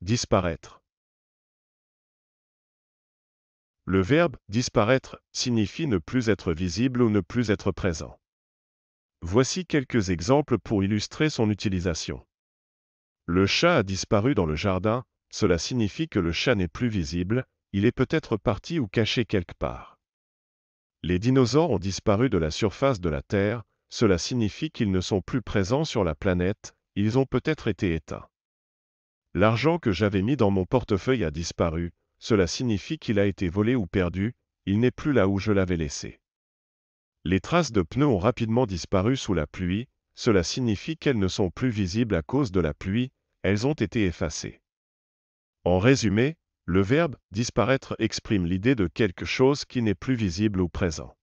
Disparaître Le verbe disparaître signifie ne plus être visible ou ne plus être présent. Voici quelques exemples pour illustrer son utilisation. Le chat a disparu dans le jardin, cela signifie que le chat n'est plus visible, il est peut-être parti ou caché quelque part. Les dinosaures ont disparu de la surface de la Terre, cela signifie qu'ils ne sont plus présents sur la planète, ils ont peut-être été éteints. L'argent que j'avais mis dans mon portefeuille a disparu, cela signifie qu'il a été volé ou perdu, il n'est plus là où je l'avais laissé. Les traces de pneus ont rapidement disparu sous la pluie, cela signifie qu'elles ne sont plus visibles à cause de la pluie, elles ont été effacées. En résumé, le verbe disparaître exprime l'idée de quelque chose qui n'est plus visible ou présent.